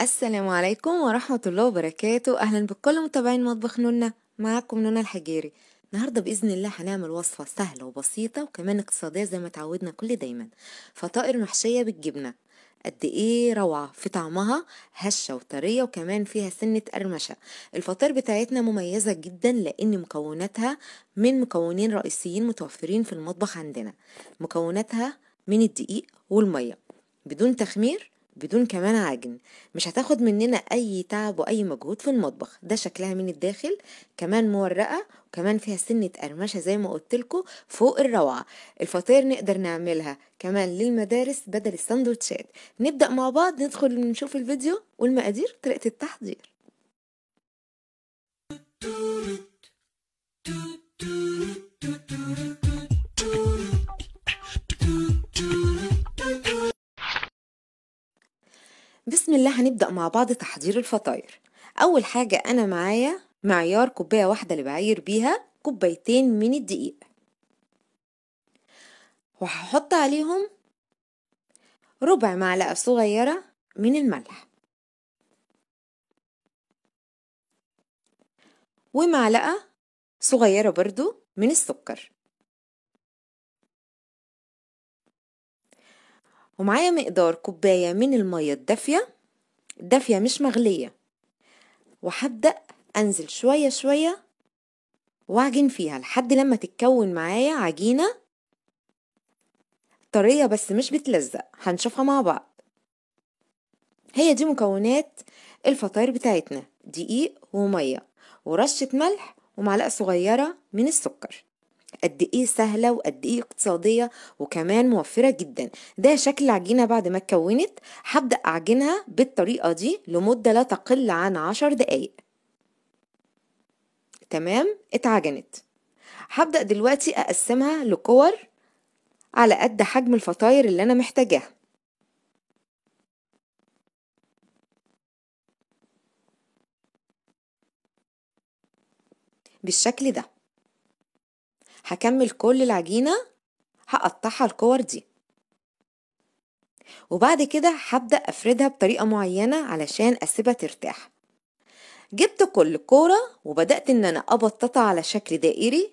السلام عليكم ورحمة الله وبركاته أهلا بكل متابعين مطبخ نونا معكم نونا الحجيري النهاردة بإذن الله هنعمل وصفة سهلة وبسيطة وكمان اقتصادية زي ما تعودنا كل دايما فطائر محشية بالجبنة قد ايه روعة في طعمها هشة وطرية وكمان فيها سنة قرمشة الفطير بتاعتنا مميزة جدا لان مكوناتها من مكونين رئيسيين متوفرين في المطبخ عندنا مكوناتها من الدقيق والمية بدون تخمير بدون كمان عجن مش هتاخد مننا اي تعب واي مجهود في المطبخ ده شكلها من الداخل كمان مورقه وكمان فيها سنه قرمشه زي ما قلت فوق الروعه الفطير نقدر نعملها كمان للمدارس بدل السندوتشات نبدا مع بعض ندخل نشوف الفيديو والمقادير طريقه التحضير بسم الله هنبدأ مع بعض تحضير الفطاير أول حاجة أنا معايا معيار كوباية واحدة اللي بعاير بيها كوبايتين من الدقيق وهحط عليهم ربع معلقة صغيرة من الملح ومعلقة صغيرة برضو من السكر ومعايا مقدار كوباية من المية الدافية الدافية مش مغلية وهبدأ أنزل شوية شوية وأعجن فيها لحد لما تتكون معايا عجينة طرية بس مش بتلزق هنشوفها مع بعض هي دي مكونات الفطاير بتاعتنا دقيق ومية ورشة ملح ومعلقة صغيرة من السكر قد ايه سهلة وقد ايه اقتصادية وكمان موفرة جدا ده شكل العجينة بعد ما اتكونت هبدأ اعجنها بالطريقة دي لمدة لا تقل عن عشر دقايق تمام اتعجنت هبدأ دلوقتي اقسمها لكور على قد حجم الفطاير اللي انا محتاجاها بالشكل ده هكمل كل العجينة هقطعها الكور دي وبعد كده هبدأ أفردها بطريقة معينة علشان أسيبها ترتاح جبت كل كورة وبدأت إن أنا أبططها على شكل دائري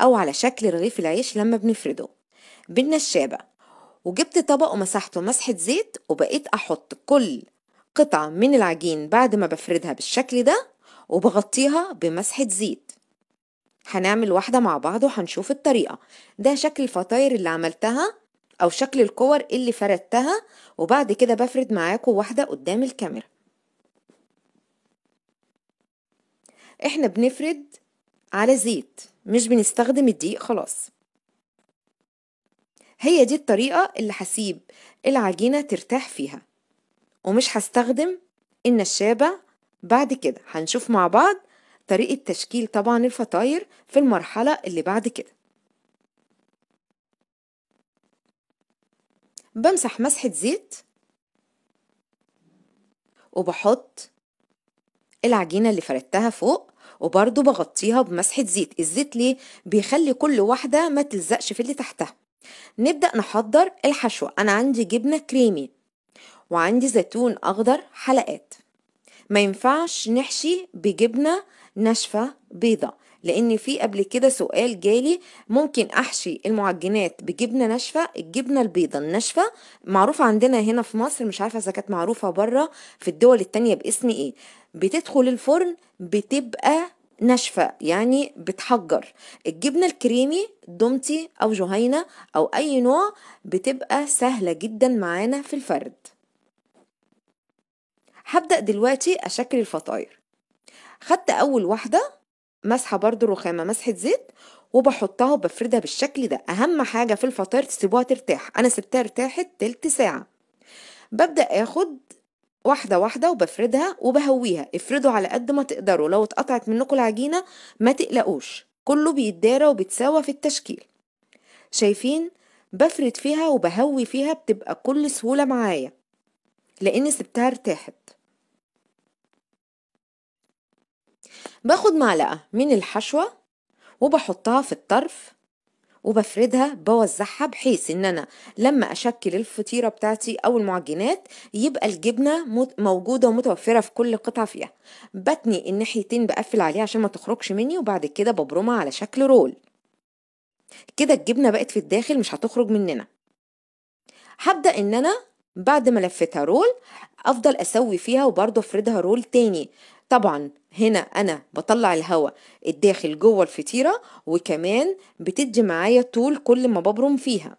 أو على شكل رغيف العيش لما بنفرده بالنشابة وجبت طبق ومسحته مسحة زيت وبقيت أحط كل قطعة من العجين بعد ما بفردها بالشكل ده وبغطيها بمسحة زيت هنعمل واحدة مع بعض وهنشوف الطريقة ده شكل الفطاير اللي عملتها أو شكل الكور اللي فردتها وبعد كده بفرد معاكم واحدة قدام الكاميرا احنا بنفرد على زيت مش بنستخدم الدقيق خلاص هي دي الطريقة اللي هسيب العجينة ترتاح فيها ومش هستخدم النشابة بعد كده هنشوف مع بعض طريقة تشكيل طبعا الفطاير في المرحلة اللي بعد كده بمسح مسحة زيت وبحط العجينة اللي فردتها فوق وبرضو بغطيها بمسحة زيت الزيت ليه؟ بيخلي كل واحدة ما تلزقش في اللي تحتها نبدأ نحضر الحشوة أنا عندي جبنة كريمي وعندي زيتون أخضر حلقات ما ينفعش نحشي بجبنة ناشفة بيضة لان في قبل كده سؤال جالي ممكن احشي المعجنات بجبنه ناشفه الجبنه البيضه الناشفه معروفه عندنا هنا في مصر مش عارفه اذا كانت معروفه بره في الدول التانية باسم ايه بتدخل الفرن بتبقى ناشفة يعني بتحجر الجبنة الكريمي دومتي أو جهينة أو أي نوع بتبقى سهلة جدا معانا في الفرد هبدأ دلوقتي أشكل الفطاير خدت اول واحده مسحه برضو رخامه مسحه زيت وبحطها وبفردها بالشكل ده اهم حاجه في الفطار تسيبوها ترتاح انا سبتها ارتاحت تلت ساعه ببدا اخد واحده واحده وبفردها وبهويها افردوا على قد ما تقدروا لو اتقطعت منكم العجينه ما تقلقوش كله بيتدارى وبيتساوى في التشكيل شايفين بفرد فيها وبهوي فيها بتبقى كل سهوله معايا لان سبتها ارتاحت باخد معلقة من الحشوة وبحطها في الطرف وبفردها بوزعها بحيث ان انا لما اشكل الفطيره بتاعتي او المعجنات يبقى الجبنه موجوده ومتوفره في كل قطعه فيها بتني الناحيتين بقفل عليها عشان ما تخرجش مني وبعد كده ببرمها على شكل رول كده الجبنه بقت في الداخل مش هتخرج مننا هبدا ان انا بعد ما لفتها رول افضل اسوي فيها وبرضه افردها رول تاني طبعا هنا انا بطلع الهواء الداخل جوه الفطيره وكمان بتدي معايا طول كل ما ببرم فيها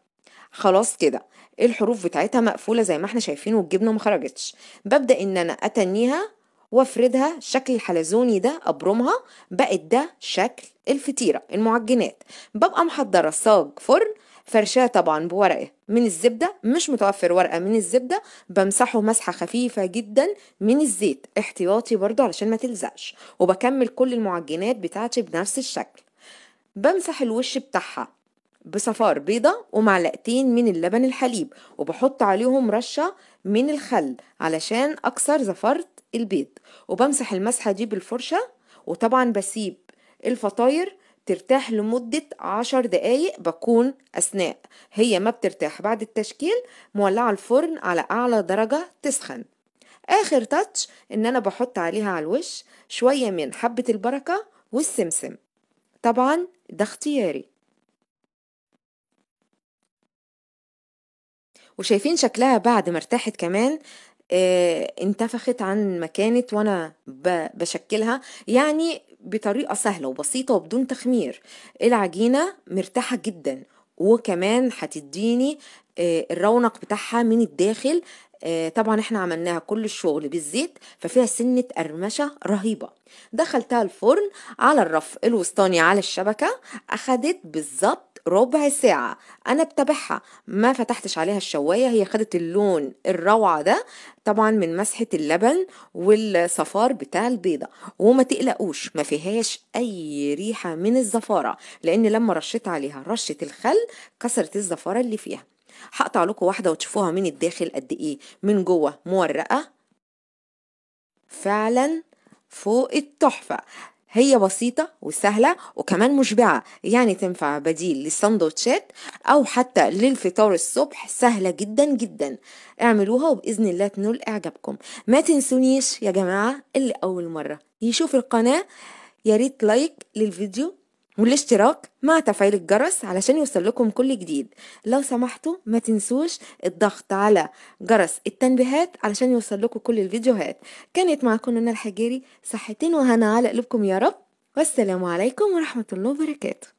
خلاص كده الحروف بتاعتها مقفوله زي ما احنا شايفين والجبنه ما خرجتش ببدا ان انا اتنيها وافردها شكل الحلزوني ده ابرمها بقت ده شكل الفطيره المعجنات ببقى محضره صاج فرن فرشاه طبعا بورقه من الزبده مش متوفر ورقه من الزبده بمسحه مسحه خفيفه جدا من الزيت احتياطي برضه علشان ما تلزقش وبكمل كل المعجنات بتاعتي بنفس الشكل بمسح الوش بتاعها بصفار بيضة ومعلقتين من اللبن الحليب وبحط عليهم رشة من الخل علشان أكسر زفرت البيض وبمسح المسحة دي بالفرشة وطبعا بسيب الفطاير ترتاح لمدة عشر دقايق بكون أثناء هي ما بترتاح بعد التشكيل مولعة الفرن على أعلى درجة تسخن آخر تاتش إن أنا بحط عليها على الوش شوية من حبة البركة والسمسم طبعا ده اختياري وشايفين شكلها بعد ما ارتاحت كمان آه، انتفخت عن ما كانت وانا بشكلها يعني بطريقة سهلة وبسيطة وبدون تخمير العجينة مرتاحة جدا وكمان هتديني آه، الرونق بتاعها من الداخل آه، طبعا احنا عملناها كل الشغل بالزيت ففيها سنة قرمشة رهيبة دخلتها الفرن على الرف الوسطاني على الشبكة اخدت بالظبط ربع ساعة أنا بتابعها ما فتحتش عليها الشواية هي خدت اللون الروعة ده طبعا من مسحة اللبن والصفار بتاع البيضة وما تقلقوش ما فيهاش أي ريحة من الزفارة لأن لما رشيت عليها رشة الخل كسرت الزفارة اللي فيها هقطع لكم واحدة وتشوفوها من الداخل قد إيه من جوه مورقة فعلا فوق التحفة هي بسيطة وسهلة وكمان مشبعة يعني تنفع بديل للسندوتشات أو حتى للفطار الصبح سهلة جدا جدا اعملوها وبإذن الله تنول إعجابكم ما تنسونيش يا جماعة اللي أول مرة يشوف القناة ياريت لايك للفيديو والاشتراك مع تفعيل الجرس علشان يوصل لكم كل جديد لو سمحتوا ما تنسوش الضغط على جرس التنبيهات علشان يوصل لكم كل الفيديوهات كانت معكم انا الحجيري صحتين وهنا على قلوبكم يا رب والسلام عليكم ورحمة الله وبركاته